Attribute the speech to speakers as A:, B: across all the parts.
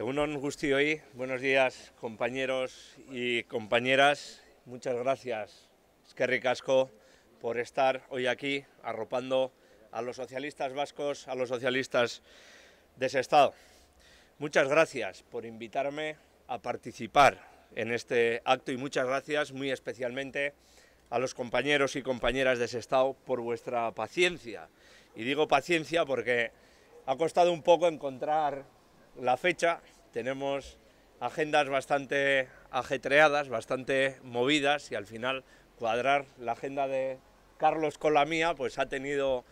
A: Eh, gustillo hoy, buenos días compañeros y compañeras. Muchas gracias, Skerry Casco, por estar hoy aquí arropando a los socialistas vascos, a los socialistas de ese Estado. Muchas gracias por invitarme a participar en este acto y muchas gracias muy especialmente a los compañeros y compañeras de ese Estado por vuestra paciencia. Y digo paciencia porque ha costado un poco encontrar la fecha tenemos agendas bastante ajetreadas, bastante movidas y al final cuadrar la agenda de Carlos con la mía pues ha tenido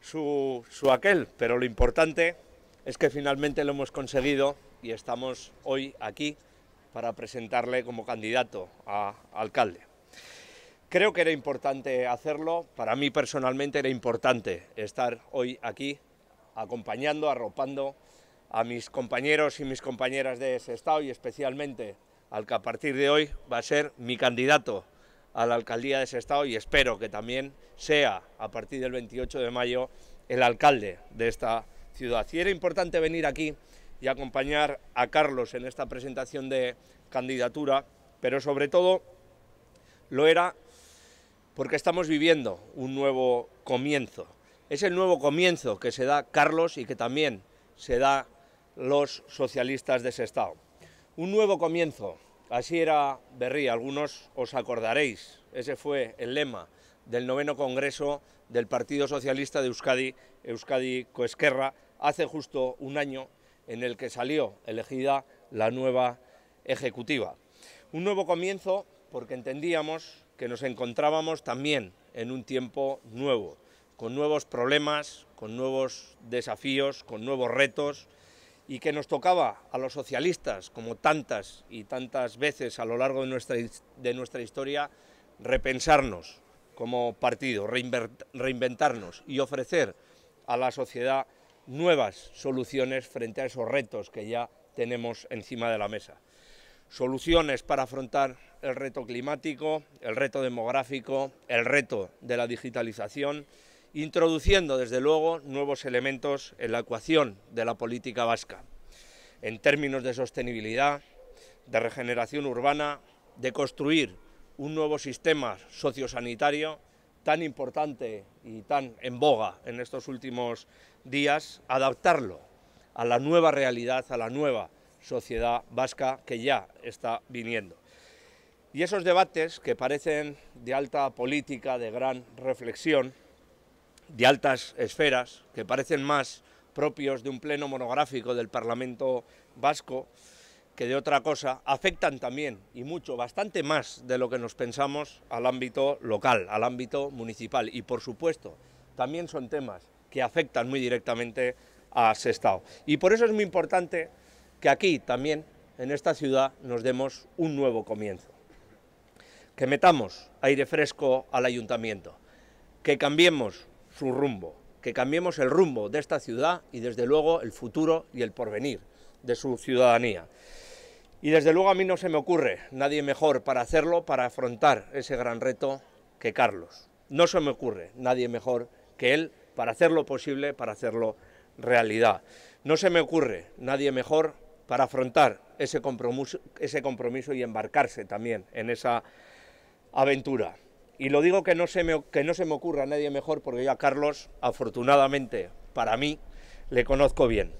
A: su, su aquel, pero lo importante es que finalmente lo hemos conseguido y estamos hoy aquí para presentarle como candidato a alcalde. Creo que era importante hacerlo, para mí personalmente era importante estar hoy aquí acompañando, arropando a mis compañeros y mis compañeras de ese estado y especialmente al que a partir de hoy va a ser mi candidato a la alcaldía de ese estado y espero que también sea a partir del 28 de mayo el alcalde de esta ciudad. Y era importante venir aquí y acompañar a Carlos en esta presentación de candidatura, pero sobre todo lo era porque estamos viviendo un nuevo comienzo. Es el nuevo comienzo que se da Carlos y que también se da los socialistas de ese estado. Un nuevo comienzo, así era Berrí, algunos os acordaréis, ese fue el lema del noveno congreso del Partido Socialista de Euskadi, Euskadi Coesquerra, hace justo un año en el que salió elegida la nueva ejecutiva. Un nuevo comienzo porque entendíamos que nos encontrábamos también en un tiempo nuevo, con nuevos problemas, con nuevos desafíos, con nuevos retos, y que nos tocaba a los socialistas, como tantas y tantas veces a lo largo de nuestra, de nuestra historia, repensarnos como partido, reinventarnos y ofrecer a la sociedad nuevas soluciones frente a esos retos que ya tenemos encima de la mesa. Soluciones para afrontar el reto climático, el reto demográfico, el reto de la digitalización, introduciendo desde luego nuevos elementos en la ecuación de la política vasca, en términos de sostenibilidad, de regeneración urbana, de construir un nuevo sistema sociosanitario tan importante y tan en boga en estos últimos días, adaptarlo a la nueva realidad, a la nueva sociedad vasca que ya está viniendo. Y esos debates que parecen de alta política, de gran reflexión, de altas esferas, que parecen más propios de un pleno monográfico del Parlamento vasco que de otra cosa, afectan también y mucho, bastante más de lo que nos pensamos al ámbito local, al ámbito municipal. Y por supuesto, también son temas que afectan muy directamente a Sestao. Y por eso es muy importante que aquí también, en esta ciudad, nos demos un nuevo comienzo. Que metamos aire fresco al ayuntamiento, que cambiemos su rumbo, que cambiemos el rumbo de esta ciudad y desde luego el futuro y el porvenir de su ciudadanía. Y desde luego a mí no se me ocurre nadie mejor para hacerlo, para afrontar ese gran reto que Carlos. No se me ocurre nadie mejor que él para hacerlo posible, para hacerlo realidad. No se me ocurre nadie mejor para afrontar ese compromiso, ese compromiso y embarcarse también en esa aventura. Y lo digo que no, se me, que no se me ocurra a nadie mejor, porque yo a Carlos, afortunadamente para mí, le conozco bien.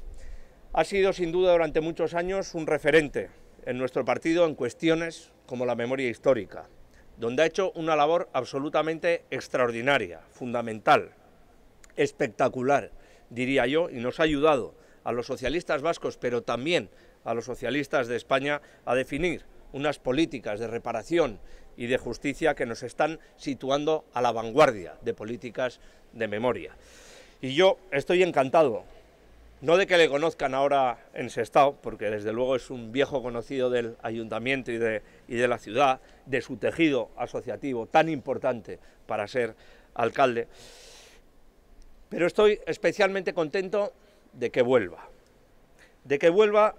A: Ha sido sin duda durante muchos años un referente en nuestro partido en cuestiones como la memoria histórica, donde ha hecho una labor absolutamente extraordinaria, fundamental, espectacular, diría yo, y nos ha ayudado a los socialistas vascos, pero también a los socialistas de España a definir unas políticas de reparación y de justicia que nos están situando a la vanguardia de políticas de memoria. Y yo estoy encantado, no de que le conozcan ahora en Sestao, porque desde luego es un viejo conocido del ayuntamiento y de, y de la ciudad, de su tejido asociativo tan importante para ser alcalde, pero estoy especialmente contento de que vuelva, de que vuelva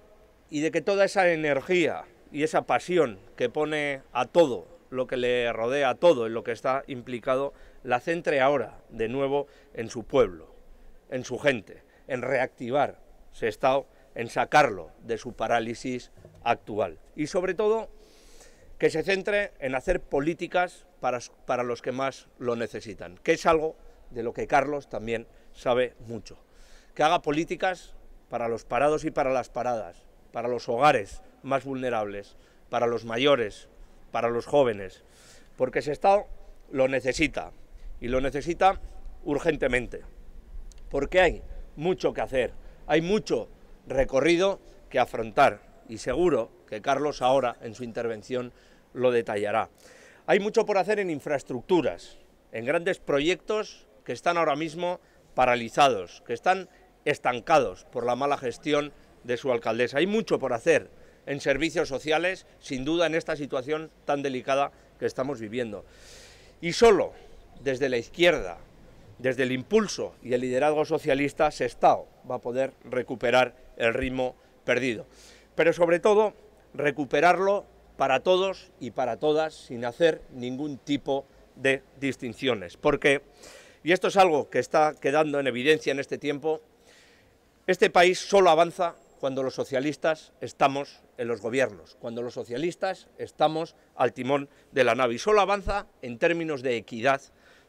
A: y de que toda esa energía y esa pasión que pone a todo lo que le rodea, a todo en lo que está implicado, la centre ahora de nuevo en su pueblo, en su gente, en reactivar estado, en sacarlo de su parálisis actual. Y sobre todo, que se centre en hacer políticas para, para los que más lo necesitan, que es algo de lo que Carlos también sabe mucho. Que haga políticas para los parados y para las paradas, para los hogares, más vulnerables, para los mayores, para los jóvenes, porque ese Estado lo necesita y lo necesita urgentemente, porque hay mucho que hacer, hay mucho recorrido que afrontar y seguro que Carlos ahora en su intervención lo detallará. Hay mucho por hacer en infraestructuras, en grandes proyectos que están ahora mismo paralizados, que están estancados por la mala gestión de su alcaldesa. Hay mucho por hacer en servicios sociales, sin duda en esta situación tan delicada que estamos viviendo. Y solo desde la izquierda, desde el impulso y el liderazgo socialista, Sestao va a poder recuperar el ritmo perdido. Pero sobre todo, recuperarlo para todos y para todas, sin hacer ningún tipo de distinciones. Porque, y esto es algo que está quedando en evidencia en este tiempo, este país solo avanza cuando los socialistas estamos en los gobiernos, cuando los socialistas estamos al timón de la nave. Y solo avanza en términos de equidad,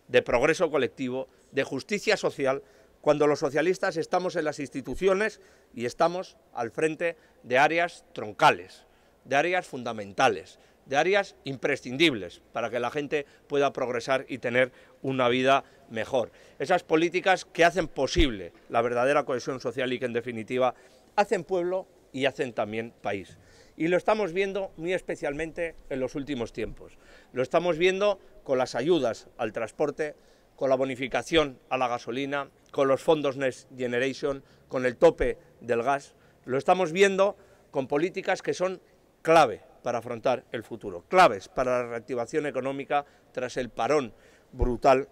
A: de progreso colectivo, de justicia social, cuando los socialistas estamos en las instituciones y estamos al frente de áreas troncales, de áreas fundamentales, de áreas imprescindibles para que la gente pueda progresar y tener una vida mejor. Esas políticas que hacen posible la verdadera cohesión social y que en definitiva hacen pueblo y hacen también país. Y lo estamos viendo muy especialmente en los últimos tiempos. Lo estamos viendo con las ayudas al transporte, con la bonificación a la gasolina, con los fondos Next Generation, con el tope del gas. Lo estamos viendo con políticas que son clave para afrontar el futuro, claves para la reactivación económica tras el parón brutal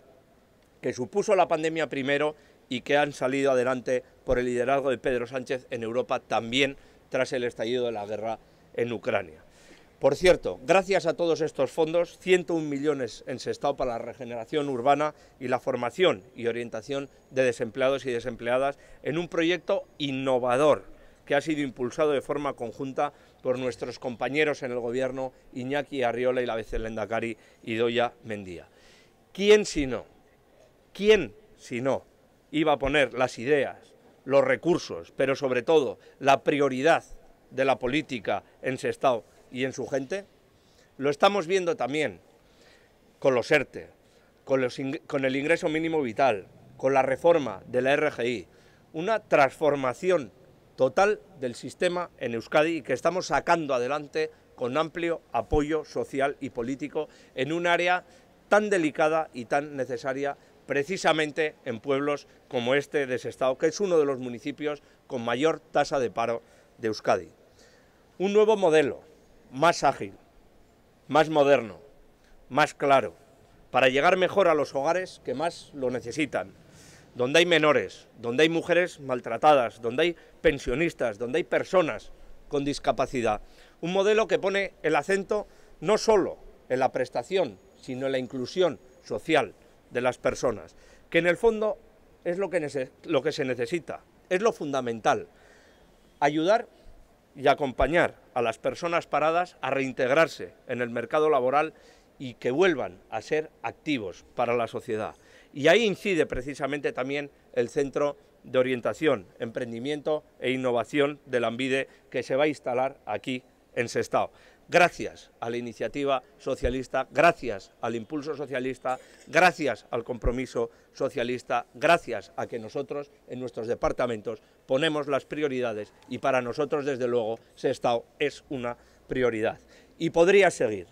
A: que supuso la pandemia primero y que han salido adelante por el liderazgo de Pedro Sánchez en Europa también tras el estallido de la guerra en Ucrania. Por cierto, gracias a todos estos fondos, 101 millones en Sestao para la regeneración urbana y la formación y orientación de desempleados y desempleadas en un proyecto innovador que ha sido impulsado de forma conjunta por nuestros compañeros en el Gobierno, Iñaki Arriola y la y Doya Mendía. ¿Quién si no? ¿Quién si no? iba a poner las ideas, los recursos, pero sobre todo la prioridad de la política en Estado y en su gente, lo estamos viendo también con los ERTE, con, el ingreso mínimo vital, con la reforma de la RGI, una transformación total del sistema en Euskadi que estamos sacando adelante con amplio apoyo social y político en un área tan delicada y tan necesaria precisamente en pueblos como este de estado... que es uno de los municipios con mayor tasa de paro de Euskadi. Un nuevo modelo, más ágil, más moderno, más claro, para llegar mejor a los hogares que más lo necesitan, donde hay menores, donde hay mujeres maltratadas, donde hay pensionistas, donde hay personas con discapacidad. Un modelo que pone el acento no solo en la prestación, sino en la inclusión social de las personas, que en el fondo es lo que, lo que se necesita, es lo fundamental, ayudar y acompañar a las personas paradas a reintegrarse en el mercado laboral y que vuelvan a ser activos para la sociedad. Y ahí incide precisamente también el Centro de Orientación, Emprendimiento e Innovación de la que se va a instalar aquí en Sestao gracias a la iniciativa socialista, gracias al impulso socialista, gracias al compromiso socialista, gracias a que nosotros en nuestros departamentos ponemos las prioridades y para nosotros desde luego Estado es una prioridad. Y podría seguir.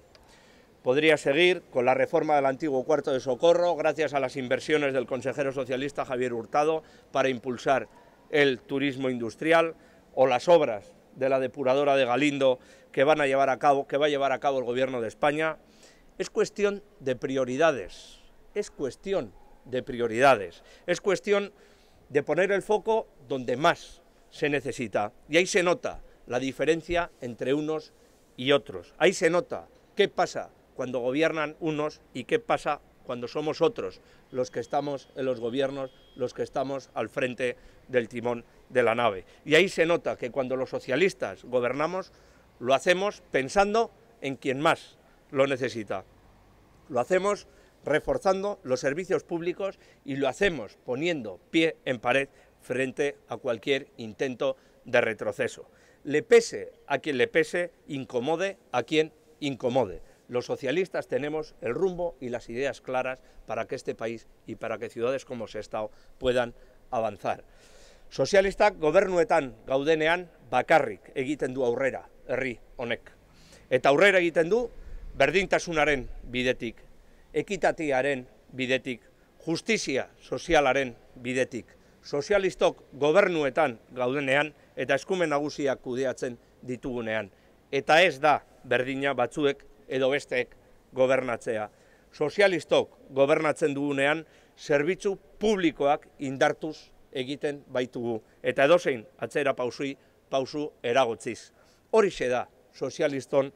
A: Podría seguir con la reforma del antiguo cuarto de socorro, gracias a las inversiones del consejero socialista Javier Hurtado para impulsar el turismo industrial o las obras de la depuradora de Galindo que van a llevar a cabo, que va a llevar a cabo el Gobierno de España, es cuestión de prioridades, es cuestión de prioridades, es cuestión de poner el foco donde más se necesita. Y ahí se nota la diferencia entre unos y otros. Ahí se nota qué pasa cuando gobiernan unos y qué pasa cuando somos otros los que estamos en los gobiernos, los que estamos al frente del timón de la nave. Y ahí se nota que cuando los socialistas gobernamos, lo hacemos pensando en quien más lo necesita. Lo hacemos reforzando los servicios públicos y lo hacemos poniendo pie en pared frente a cualquier intento de retroceso. Le pese a quien le pese, incomode a quien incomode. Los socialistas tenemos el rumbo y las ideas claras para que este país y para que ciudades como Sestao puedan avanzar. Sozialistak gobernuetan gaudenean bakarrik egiten du aurrera, herri honek. Eta aurrera egiten du berdintasunaren bidetik, ekitatiaren bidetik, justizia sozialaren bidetik. Sozialistok gobernuetan gaudenean eta eskumen nagusiak kudeatzen ditugunean. Eta ez da berdina batzuek edo besteek gobernatzea. Sozialistok gobernatzen dugunean zerbitzu publikoak indartuz egiten baitugu, eta edozein atzera pausui, pausu eragotziz. Horixe da, sozialiston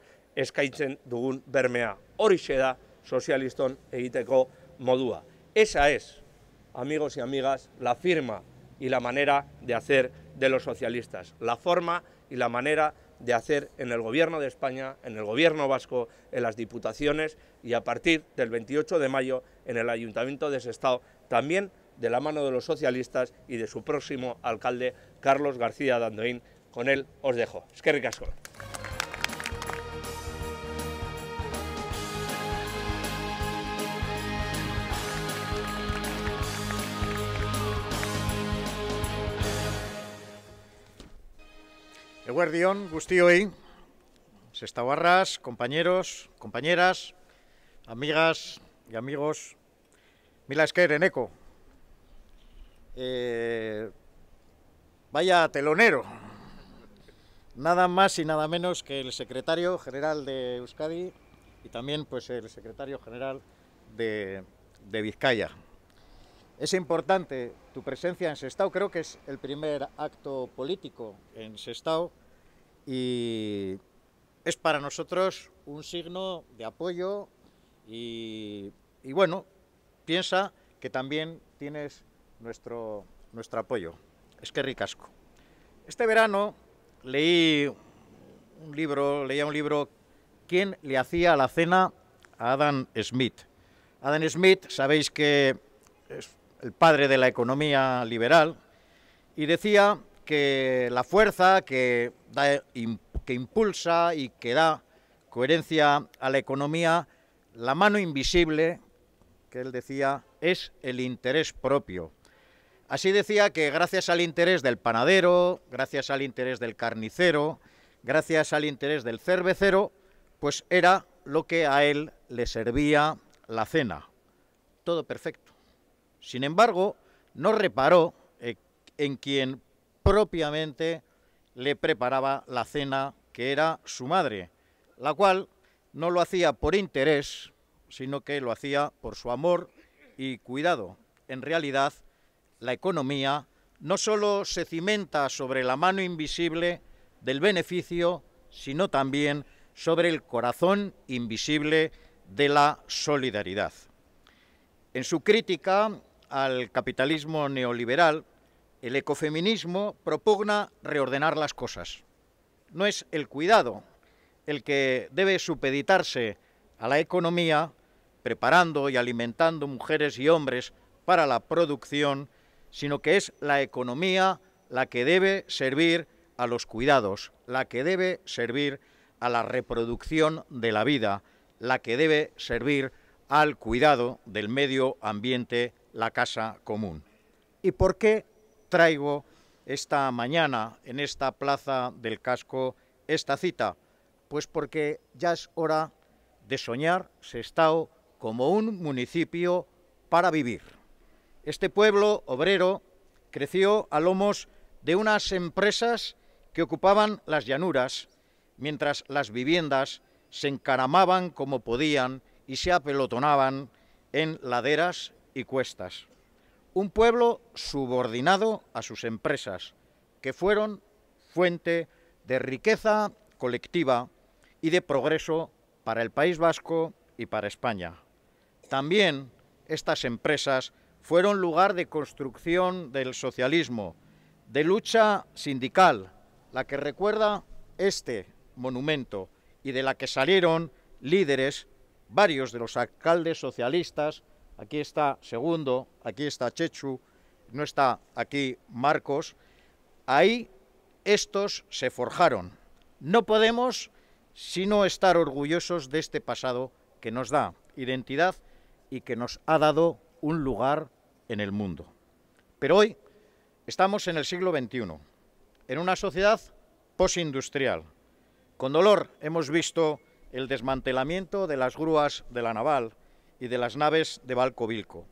A: dugun bermea. Horixe da, sozialiston egiteko modua. Esa es, amigos y amigas, la firma y la manera de hacer de los socialistas, la forma y la manera de hacer en el Gobierno de España, en el Gobierno vasco, en las diputaciones y a partir del 28 de mayo en el Ayuntamiento de Sestao, también de la mano de los socialistas y de su próximo alcalde, Carlos García Dandoín. Con él os dejo. Es que ricasco.
B: Eguerdion, Gustioy, Sestabarras, compañeros, compañeras, amigas y amigos, Mila en Eco. Eh, vaya telonero, nada más y nada menos que el secretario general de Euskadi y también pues el secretario general de, Vizcaya. Es importante tu presencia en Sestao, creo que es el primer acto político en Sestao y es para nosotros un signo de apoyo y bueno, piensa que también tienes nuestro, nuestro apoyo. Es que ricasco. Este verano leí un libro, leía un libro, ¿Quién le hacía la cena a Adam Smith? Adam Smith, sabéis que es el padre de la economía liberal, y decía que la fuerza que, da, que impulsa y que da coherencia a la economía, la mano invisible, que él decía, es el interés propio. Así decía que gracias al interés del panadero, gracias al interés del carnicero, gracias al interés del cervecero, pues era lo que a él le servía la cena. Todo perfecto. Sin embargo, no reparó eh, en quien propiamente le preparaba la cena, que era su madre, la cual no lo hacía por interés, sino que lo hacía por su amor y cuidado. En realidad, la economía no solo se cimenta sobre la mano invisible del beneficio, sino también sobre el corazón invisible de la solidaridad. En su crítica al capitalismo neoliberal, el ecofeminismo propugna reordenar las cosas. No es el cuidado el que debe supeditarse a la economía, preparando y alimentando mujeres y hombres para la producción sino que es la economía la que debe servir a los cuidados, la que debe servir a la reproducción de la vida, la que debe servir al cuidado del medio ambiente, la casa común. ¿Y por qué traigo esta mañana en esta plaza del casco esta cita? Pues porque ya es hora de soñar Sestao como un municipio para vivir. Este pueblo obrero creció a lomos de unas empresas que ocupaban las llanuras, mientras las viviendas se encaramaban como podían y se apelotonaban en laderas y cuestas. Un pueblo subordinado a sus empresas, que fueron fuente de riqueza colectiva y de progreso para el País Vasco y para España. También estas empresas fueron lugar de construcción del socialismo, de lucha sindical, la que recuerda este monumento y de la que salieron líderes, varios de los alcaldes socialistas, aquí está Segundo, aquí está Chechu, no está aquí Marcos, ahí estos se forjaron. No podemos sino estar orgullosos de este pasado que nos da identidad y que nos ha dado un lugar en el mundo. Pero hoy estamos en el siglo XXI, en una sociedad posindustrial. Con dolor hemos visto el desmantelamiento de las grúas de la naval y de las naves de Balcovilco.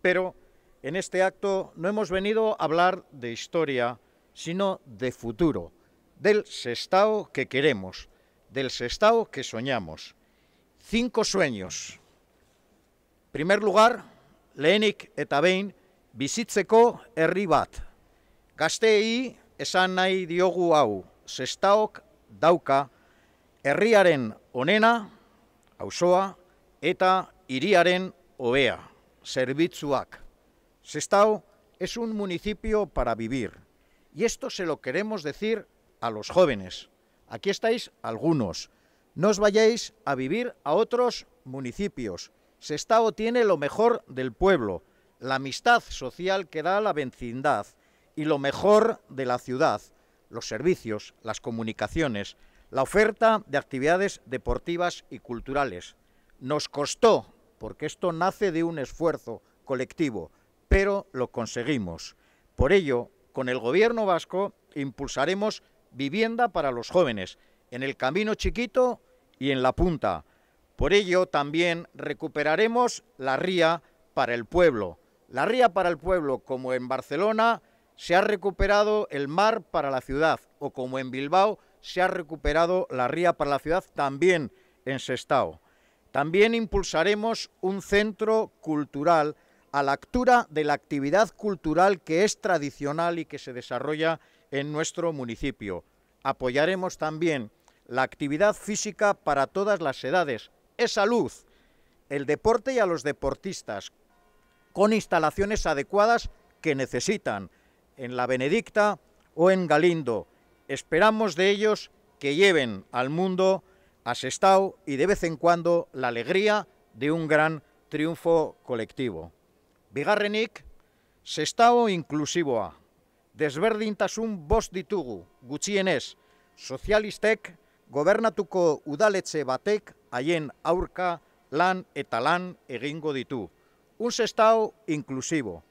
B: Pero en este acto no hemos venido a hablar de historia, sino de futuro, del sestao que queremos, del sestao que soñamos. Cinco sueños. primer lugar, Lenik eta behin bizitzeko herri bat. Gazteei esan sestaok dauka erriaren onena, auzoa eta iriaren oea, zerbitzuak. Sestao es un municipio para vivir y esto se lo queremos decir a los jóvenes. Aquí estáis algunos. No os vayáis a vivir a otros municipios. Sestao tiene lo mejor del pueblo, la amistad social que da la vecindad y lo mejor de la ciudad, los servicios, las comunicaciones, la oferta de actividades deportivas y culturales. Nos costó, porque esto nace de un esfuerzo colectivo, pero lo conseguimos. Por ello, con el Gobierno vasco impulsaremos vivienda para los jóvenes, en el camino chiquito y en la punta por ello también recuperaremos la ría para el pueblo. La ría para el pueblo, como en Barcelona, se ha recuperado el mar para la ciudad, o como en Bilbao, se ha recuperado la ría para la ciudad también en Sestao. También impulsaremos un centro cultural a la altura de la actividad cultural que es tradicional y que se desarrolla en nuestro municipio. Apoyaremos también la actividad física para todas las edades, esa luz, el deporte y a los deportistas, con instalaciones adecuadas que necesitan, en La Benedicta o en Galindo. Esperamos de ellos que lleven al mundo a Sestao y de vez en cuando la alegría de un gran triunfo colectivo. Bigarrenik, Sestao inklusiboa, desberdintasun bost ditugu, gutxienez, sozialistek gobernatuko udaletxe batek haien aurca, lan etalán e egingo ditu. Un Sestao inclusivo.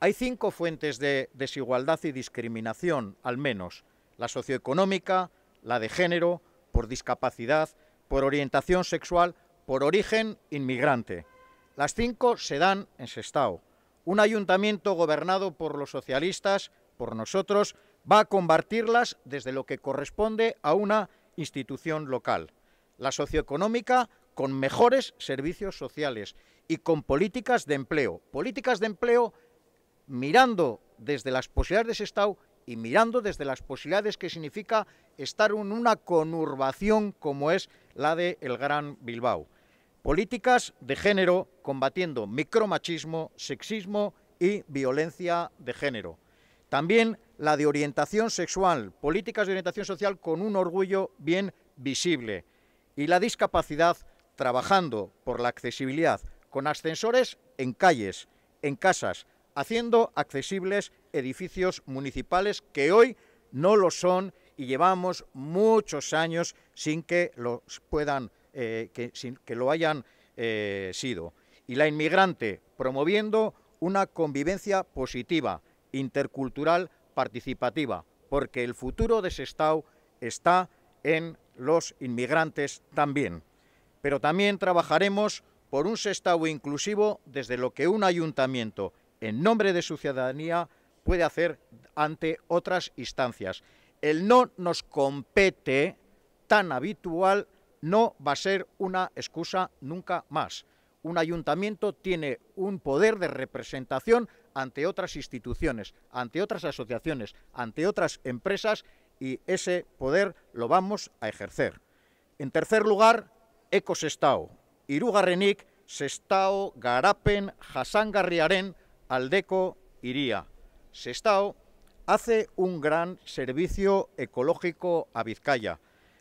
B: Hay cinco fuentes de desigualdad y discriminación, al menos, la socioeconómica, la de género, por discapacidad, por orientación sexual, por origen inmigrante. Las cinco se dan en Sestao. Un ayuntamiento gobernado por los socialistas, por nosotros, va a combatirlas desde lo que corresponde a una institución local la socioeconómica con mejores servicios sociales y con políticas de empleo. Políticas de empleo mirando desde las posibilidades de Estado y mirando desde las posibilidades que significa estar en una conurbación como es la del el Gran Bilbao. Políticas de género combatiendo micromachismo, sexismo y violencia de género. También la de orientación sexual, políticas de orientación social con un orgullo bien visible y la discapacidad trabajando por la accesibilidad, con ascensores en calles, en casas, haciendo accesibles edificios municipales que hoy no lo son y llevamos muchos años sin que los puedan, eh, que, sin que lo hayan eh, sido. Y la inmigrante promoviendo una convivencia positiva, intercultural, participativa, porque el futuro de Sestao está en los inmigrantes también. Pero también trabajaremos por un sestao inclusivo desde lo que un ayuntamiento, en nombre de su ciudadanía, puede hacer ante otras instancias. El no nos compete tan habitual no va a ser una excusa nunca más. Un ayuntamiento tiene un poder de representación ante otras instituciones, ante otras asociaciones, ante otras empresas y ese poder lo vamos a ejercer. En tercer lugar, ecosestao. Hirugarrenik, sestao garapen jasangarriaren ...Aldeco, iría. Sestao hace un gran servicio ecológico a Vizcaya.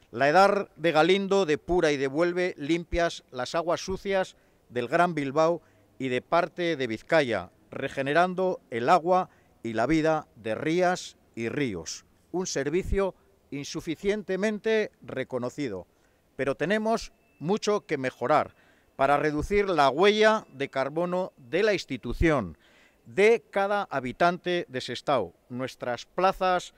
B: La edad de Galindo depura y devuelve limpias las aguas sucias del Gran Bilbao y de parte de Vizcaya, regenerando el agua y la vida de rías y ríos un servicio insuficientemente reconocido, pero tenemos mucho que mejorar para reducir la huella de carbono de la institución, de cada habitante de Sestao. Nuestras plazas,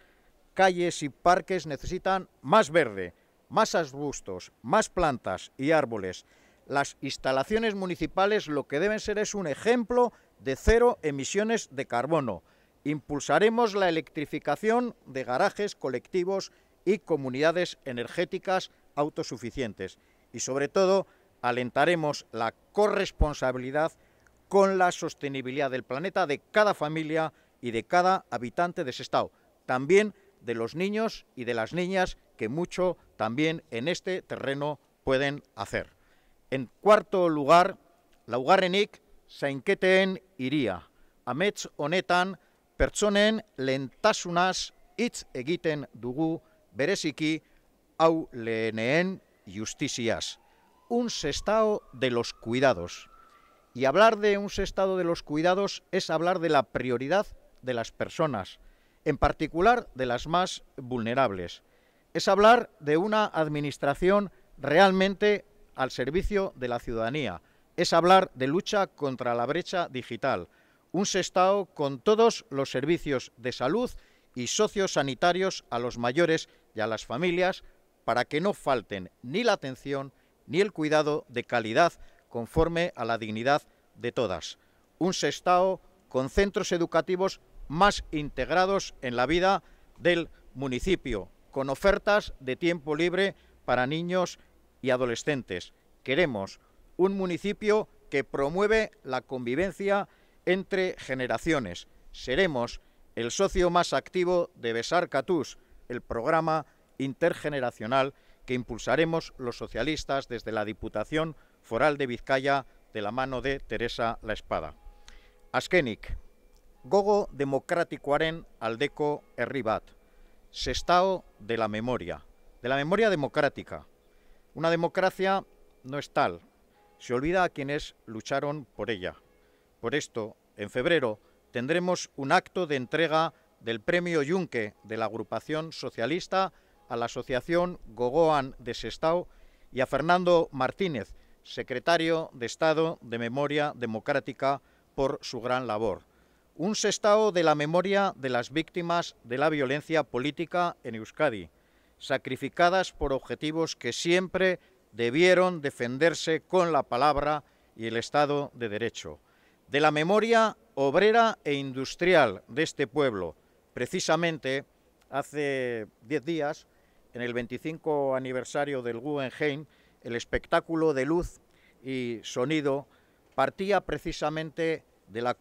B: calles y parques necesitan más verde, más arbustos, más plantas y árboles. Las instalaciones municipales lo que deben ser es un ejemplo de cero emisiones de carbono. Impulsaremos la electrificación de garajes, colectivos y comunidades energéticas autosuficientes y sobre todo alentaremos la corresponsabilidad con la sostenibilidad del planeta de cada familia y de cada habitante de ese estado, también de los niños y de las niñas que mucho también en este terreno pueden hacer. En cuarto lugar, laugarrenik zainketeen iria, amets honetan Personen lentasunas hitz egiten dugu beresiki hau leheneen justiziaz. Un sestao de los cuidados. Y hablar de un sestado de los cuidados es hablar de la prioridad de las personas, en particular de las más vulnerables. Es hablar de una administración realmente al servicio de la ciudadanía. Es hablar de lucha contra la brecha digital un Sestao con todos los servicios de salud y sociosanitarios a los mayores y a las familias para que no falten ni la atención ni el cuidado de calidad conforme a la dignidad de todas. Un Sestao con centros educativos más integrados en la vida del municipio, con ofertas de tiempo libre para niños y adolescentes. Queremos un municipio que promueve la convivencia entre generaciones. Seremos el socio más activo de Besar Catús, el programa intergeneracional que impulsaremos los socialistas desde la Diputación Foral de Vizcaya de la mano de Teresa La Espada. Askenik, gogo demokratikoaren aldeko herri bat, sestao de la memoria, de la memoria democrática. Una democracia no es tal, se olvida a quienes lucharon por ella. Por esto, en febrero tendremos un acto de entrega del Premio Yunque de la agrupación socialista a la Asociación Gogoan de Sestao y a Fernando Martínez, secretario de Estado de Memoria Democrática, por su gran labor. Un Sestao de la memoria de las víctimas de la violencia política en Euskadi, sacrificadas por objetivos que siempre debieron defenderse con la palabra y el Estado de Derecho de la memoria obrera e industrial de este pueblo. Precisamente hace diez días, en el 25 aniversario del Guggenheim, el espectáculo de luz y sonido partía precisamente de la,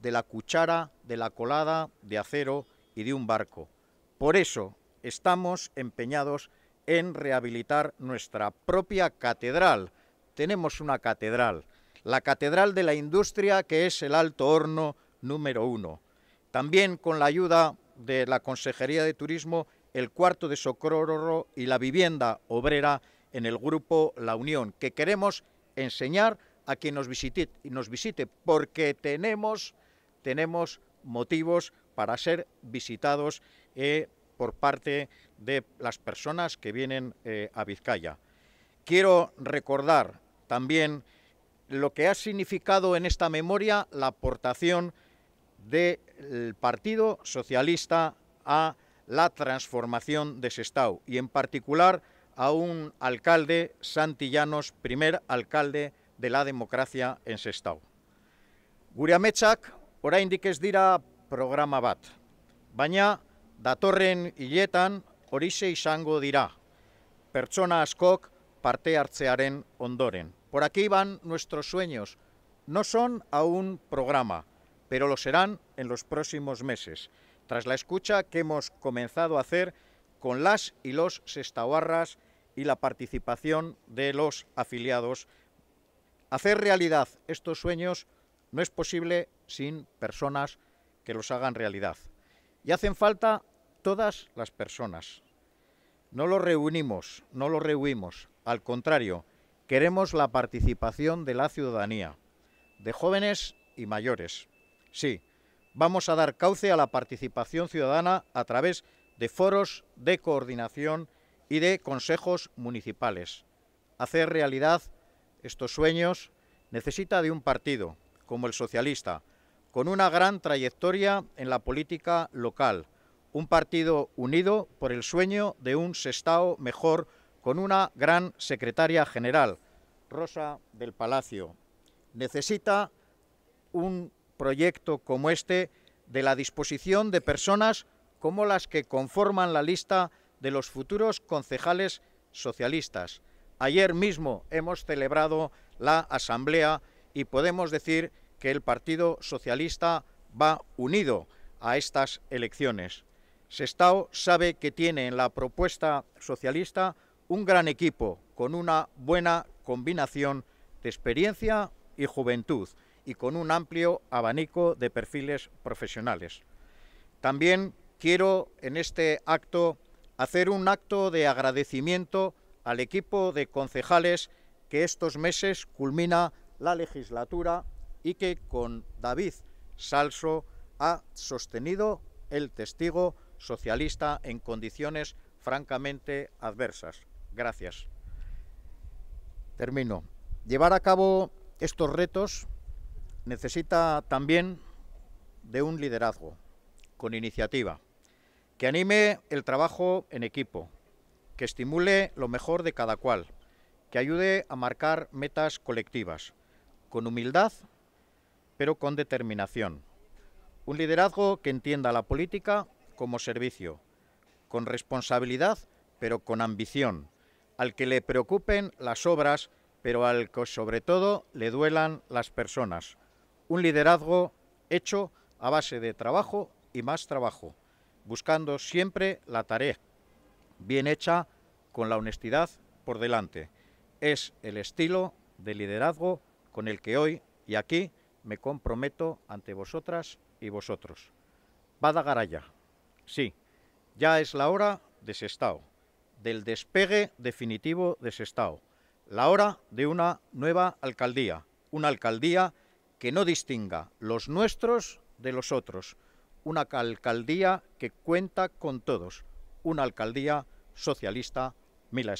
B: de la cuchara, de la colada de acero y de un barco. Por eso estamos empeñados en rehabilitar nuestra propia catedral. Tenemos una catedral la Catedral de la Industria, que es el alto horno número uno. También con la ayuda de la Consejería de Turismo, el cuarto de Socorro y la vivienda obrera en el grupo La Unión, que queremos enseñar a quien nos visite, nos visite porque tenemos, tenemos motivos para ser visitados eh, por parte de las personas que vienen eh, a Vizcaya. Quiero recordar también lo que ha significado en esta memoria la aportación del Partido Socialista a la transformación de Sestao y en particular a un alcalde, Santillanos, primer alcalde de la democracia en Sestao. Gure ametsak oraindik ez dira programa bat, baina datorren hiletan horixe izango dira, Persona askok parte hartzearen ondoren. Por aquí van nuestros sueños. No son aún programa, pero lo serán en los próximos meses, tras la escucha que hemos comenzado a hacer con las y los sestahuarras y la participación de los afiliados. Hacer realidad estos sueños no es posible sin personas que los hagan realidad. Y hacen falta todas las personas. No los reunimos, no los rehuimos, al contrario, Queremos la participación de la ciudadanía, de jóvenes y mayores. Sí, vamos a dar cauce a la participación ciudadana a través de foros de coordinación y de consejos municipales. Hacer realidad estos sueños necesita de un partido, como el socialista, con una gran trayectoria en la política local, un partido unido por el sueño de un Sestao mejor con una gran secretaria general, Rosa del Palacio. Necesita un proyecto como este de la disposición de personas como las que conforman la lista de los futuros concejales socialistas. Ayer mismo hemos celebrado la asamblea y podemos decir que el Partido Socialista va unido a estas elecciones. Sestao sabe que tiene en la propuesta socialista un gran equipo con una buena combinación de experiencia y juventud y con un amplio abanico de perfiles profesionales. También quiero en este acto hacer un acto de agradecimiento al equipo de concejales que estos meses culmina la legislatura y que con David Salso ha sostenido el testigo socialista en condiciones francamente adversas. Gracias. Termino. Llevar a cabo estos retos necesita también de un liderazgo, con iniciativa, que anime el trabajo en equipo, que estimule lo mejor de cada cual, que ayude a marcar metas colectivas, con humildad, pero con determinación. Un liderazgo que entienda la política como servicio, con responsabilidad, pero con ambición, al que le preocupen las obras, pero al que sobre todo le duelan las personas. Un liderazgo hecho a base de trabajo y más trabajo, buscando siempre la tarea bien hecha con la honestidad por delante. Es el estilo de liderazgo con el que hoy y aquí me comprometo ante vosotras y vosotros. Vada Garaya. Sí, ya es la hora de Sestao del despegue definitivo de Estado, la hora de una nueva alcaldía, una alcaldía que no distinga los nuestros de los otros, una alcaldía que cuenta con todos, una alcaldía socialista Mila